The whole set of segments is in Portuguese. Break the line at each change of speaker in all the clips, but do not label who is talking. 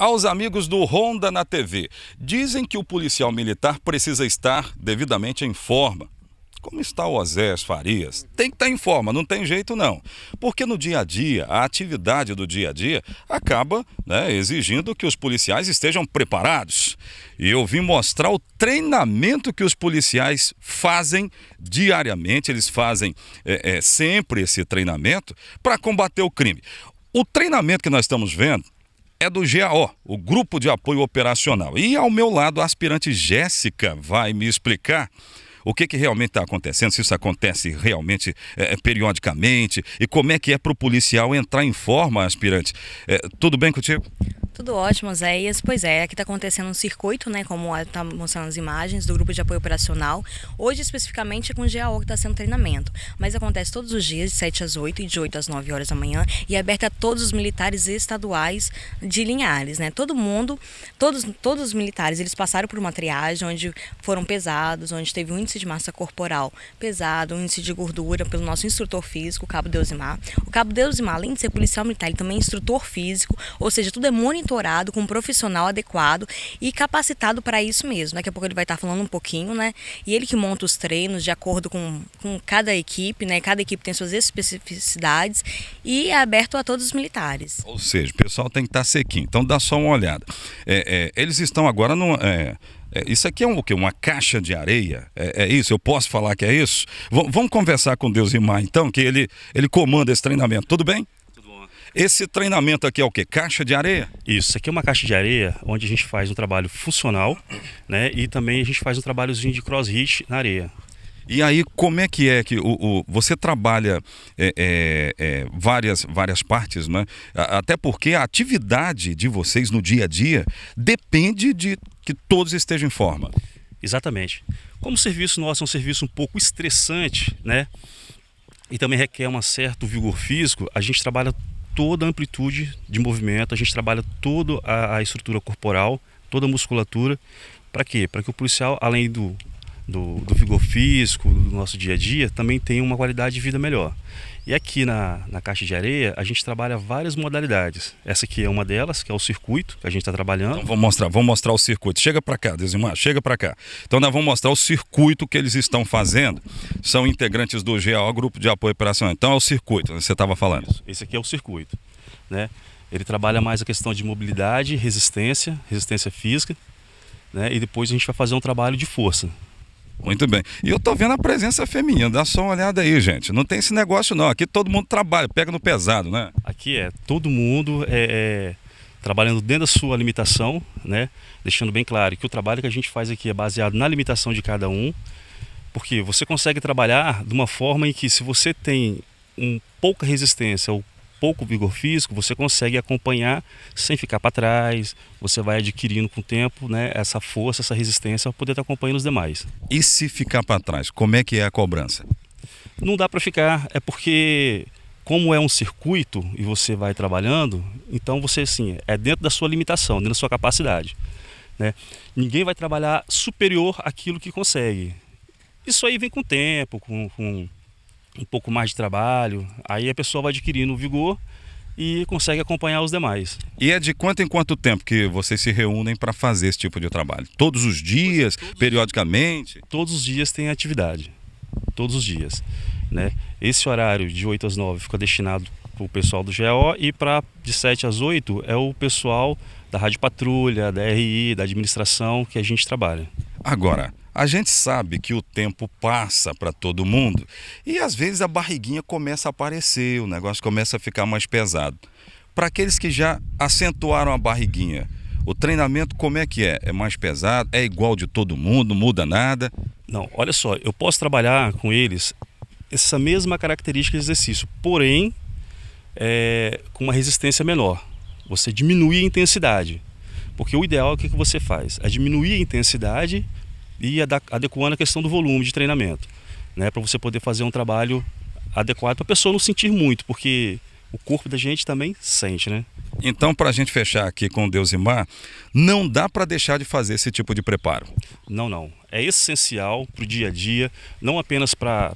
Aos amigos do Ronda na TV, dizem que o policial militar precisa estar devidamente em forma. Como está o Osés Farias? Tem que estar em forma, não tem jeito não. Porque no dia a dia, a atividade do dia a dia acaba né, exigindo que os policiais estejam preparados. E eu vim mostrar o treinamento que os policiais fazem diariamente, eles fazem é, é, sempre esse treinamento para combater o crime. O treinamento que nós estamos vendo é do GAO, o Grupo de Apoio Operacional. E ao meu lado, a aspirante Jéssica vai me explicar o que, que realmente está acontecendo, se isso acontece realmente é, é, periodicamente e como é que é para o policial entrar em forma, aspirante. É, tudo bem contigo?
Tudo ótimo, Zéias. Pois é, aqui está acontecendo um circuito, né? Como está mostrando as imagens, do grupo de apoio operacional. Hoje, especificamente, é com o GAO que está sendo treinamento. Mas acontece todos os dias, de 7 às 8 e de 8 às 9 horas da manhã, e é aberto a todos os militares estaduais de Linhares, né? Todo mundo, todos, todos os militares, eles passaram por uma triagem onde foram pesados, onde teve um índice de massa corporal pesado, um índice de gordura pelo nosso instrutor físico, o Cabo Deusimar. O Cabo Deusimar, além de ser policial militar, ele também é instrutor físico, ou seja, tudo é monitorado mentorado com um profissional adequado e capacitado para isso mesmo. Daqui a pouco ele vai estar tá falando um pouquinho, né? E ele que monta os treinos de acordo com, com cada equipe, né? Cada equipe tem suas especificidades e é aberto a todos os militares.
Ou seja, o pessoal tem que estar tá sequinho. Então dá só uma olhada. É, é, eles estão agora no. É, é, isso aqui é um, o quê? Uma caixa de areia? É, é isso? Eu posso falar que é isso? V vamos conversar com Deus e Mar, então, que ele, ele comanda esse treinamento. Tudo bem? Esse treinamento aqui é o que? Caixa de areia?
Isso, aqui é uma caixa de areia onde a gente faz um trabalho funcional, né? E também a gente faz um trabalhozinho de cross-hit
na areia. E aí, como é que é que o, o você trabalha é, é, é, várias, várias partes, né? Até porque a atividade de vocês no dia a dia depende de que todos estejam em forma. Exatamente.
Como o serviço nosso é um serviço um pouco estressante, né? E também requer um certo vigor físico, a gente trabalha toda a amplitude de movimento, a gente trabalha toda a, estrutura corporal, toda a musculatura. Para quê? Para que o policial, além do do, do vigor físico, do nosso dia a dia, também tem uma qualidade de vida melhor. E aqui na, na Caixa de Areia, a gente trabalha várias modalidades. Essa aqui é uma delas, que é o
circuito que a gente está trabalhando. Então vamos mostrar, vamos mostrar o circuito. Chega para cá, Desimar, chega para cá. Então nós vamos mostrar o circuito que eles estão fazendo. São integrantes do GAO, Grupo de Apoio Operacional. Então é o circuito, né? você estava falando. Isso. Esse aqui é o circuito. Né? Ele trabalha mais a questão de
mobilidade, resistência, resistência física. Né? E depois a gente vai fazer um trabalho de força.
Muito bem. E eu tô vendo a presença feminina, dá só uma olhada aí, gente. Não tem esse negócio não, aqui todo mundo trabalha, pega no pesado, né? Aqui é todo mundo é, é,
trabalhando dentro da sua limitação, né? Deixando bem claro que o trabalho que a gente faz aqui é baseado na limitação de cada um, porque você consegue trabalhar de uma forma em que se você tem um pouca resistência ou pouco vigor físico, você consegue acompanhar sem ficar para trás, você vai adquirindo com o tempo né, essa força, essa resistência para poder estar tá acompanhando os
demais. E se ficar para trás, como é que é a cobrança?
Não dá para ficar, é porque como é um circuito e você vai trabalhando, então você assim, é dentro da sua limitação, dentro da sua capacidade. Né? Ninguém vai trabalhar superior àquilo que consegue. Isso aí vem com o tempo, com, com um pouco mais de trabalho. Aí a pessoa vai adquirindo vigor e consegue acompanhar os demais. E é de quanto
em quanto tempo que vocês se reúnem para fazer esse tipo de trabalho? Todos os dias, todos periodicamente? Todos os dias tem atividade. Todos os dias. Né? Esse horário
de 8 às 9 fica destinado para o pessoal do GO e para de 7 às 8 é o pessoal da Rádio Patrulha, da RI, da administração que a gente trabalha. Agora,
a gente sabe que o tempo passa para todo mundo e às vezes a barriguinha começa a aparecer, o negócio começa a ficar mais pesado. Para aqueles que já acentuaram a barriguinha, o treinamento como é que é? É mais pesado? É igual de todo mundo? Muda nada? Não, olha só, eu posso trabalhar com eles essa mesma característica de
exercício, porém é, com uma resistência menor. Você diminui a intensidade. Porque o ideal é o que você faz? É diminuir a intensidade e adequando a questão do volume de treinamento, né, para você poder fazer um trabalho adequado para a pessoa
não sentir muito, porque o corpo da gente também sente, né? Então, para a gente fechar aqui com Deus e Mar, não dá para deixar de fazer esse tipo de preparo. Não, não. É
essencial para o dia a dia, não apenas para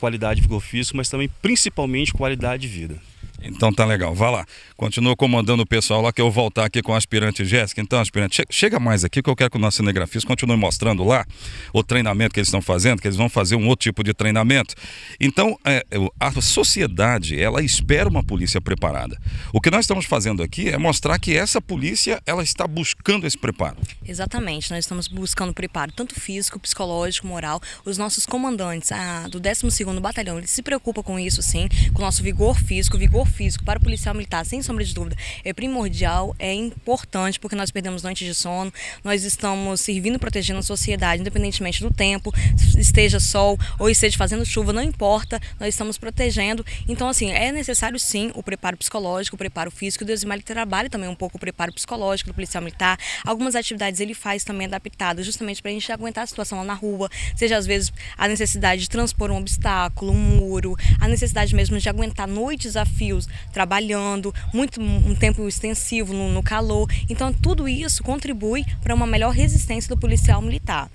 qualidade de vigor físico, mas também principalmente qualidade de vida.
Então tá legal, vá lá. Continua comandando o pessoal lá que eu vou voltar aqui com a aspirante Jéssica. Então, aspirante, che chega mais aqui que eu quero que o nosso cinegrafista continue mostrando lá o treinamento que eles estão fazendo, que eles vão fazer um outro tipo de treinamento. Então, é, a sociedade, ela espera uma polícia preparada. O que nós estamos fazendo aqui é mostrar que essa polícia, ela está buscando esse preparo.
Exatamente, nós estamos buscando preparo, tanto físico, psicológico, moral. Os nossos comandantes a, do 12º Batalhão, eles se preocupam com isso sim, com o nosso vigor físico, vigor físico para o policial militar, sem sombra de dúvida, é primordial, é importante, porque nós perdemos noites de sono, nós estamos servindo e protegendo a sociedade, independentemente do tempo, esteja sol ou esteja fazendo chuva, não importa, nós estamos protegendo. Então, assim, é necessário sim o preparo psicológico, o preparo físico. O Deus Mali trabalha também um pouco o preparo psicológico do policial militar. Algumas atividades ele faz também adaptadas, justamente para a gente aguentar a situação lá na rua, seja às vezes a necessidade de transpor um obstáculo, um muro, a necessidade mesmo de aguentar noites a fio trabalhando, muito um tempo extensivo no, no calor. Então, tudo isso contribui para uma melhor resistência do policial militar.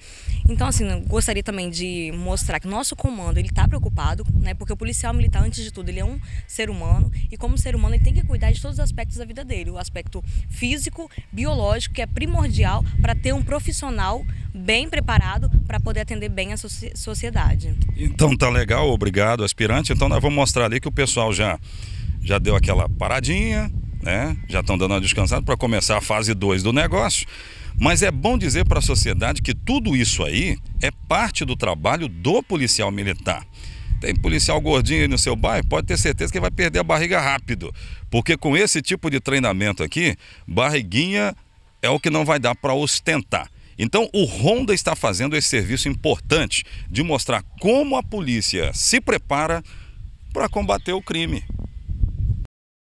Então, assim, gostaria também de mostrar que nosso comando ele está preocupado, né? Porque o policial militar, antes de tudo, ele é um ser humano e como ser humano ele tem que cuidar de todos os aspectos da vida dele, o aspecto físico, biológico, que é primordial para ter um profissional bem preparado para poder atender bem a so sociedade.
Então tá legal, obrigado, aspirante. Então nós vamos mostrar ali que o pessoal já já deu aquela paradinha, né? Já estão dando uma descansada para começar a fase 2 do negócio. Mas é bom dizer para a sociedade que tudo isso aí é parte do trabalho do policial militar. Tem policial gordinho aí no seu bairro, pode ter certeza que vai perder a barriga rápido. Porque com esse tipo de treinamento aqui, barriguinha é o que não vai dar para ostentar. Então, o Honda está fazendo esse serviço importante de mostrar como a polícia se prepara para combater o crime.